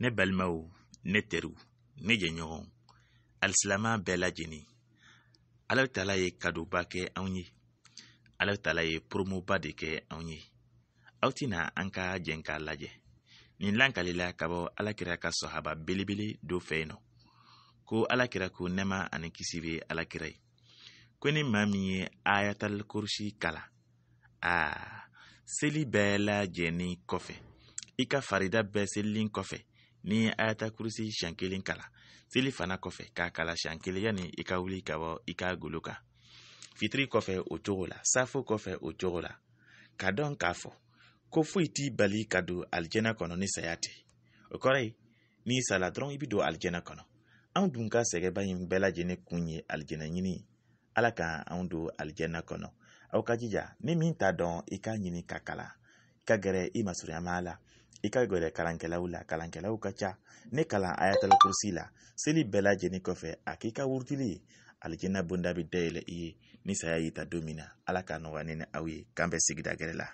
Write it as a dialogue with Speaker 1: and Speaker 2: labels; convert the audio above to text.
Speaker 1: ne balimaw ne teriw ne jɛɲɔgɔnw alisilama bɛɛ lajɛni ala tala ye kadoba kɛ anw ye ala tala ye poromoba de kɛ anw ye aw tɛna an ka jɛn k'a lajɛ nin lankalila ka bɔ alakira ka sɔhaba belebele dɔ fɛ yen nɔ ko alakira ko nɛma ani kisi be alakira ye ko ni maa min ye ayatal kurusi kala aa seli bɛɛ lajɛlen kɔfɛ i ka farida bɛɛ selilin kɔfɛ ni ayata kurusi siɲɛ kelen kalan seli fana kɔfɛ k'a kala siɲɛ kelen yani i ka wuli ka bɔ i ka golo kan fitiri kɔfɛ o cogo la safo kɔfɛ o cogo la ka dɔn k'a fɔ ko foyi t'i bali ka don alijana kɔnɔ ni saya tɛ o kɔrɔ ye n'i sala dɔrɔn i bi don alijana kɔnɔ anw dun ka sɛgɛba in bɛɛ lajɛlen kun ye alijana ɲini ala ka anw don alijana kɔnɔ aw ka jija ni min t'a dɔn i k'a ɲini ka kalan ka gɛrɛ i masurunyama la i ka gɛrɛ kalankɛlaw la kalankɛlaw ka ca ne kalan ayatala kurusi la seli bɛɛ lajɛlen kɔfɛ a k'i ka wurutili ye alijana bonda bɛ dayɛlɛ i ye ni saya y'i ta don min na ala k'a nɔgɔya ne ni aw ye k'an bɛ sigida gɛrɛ la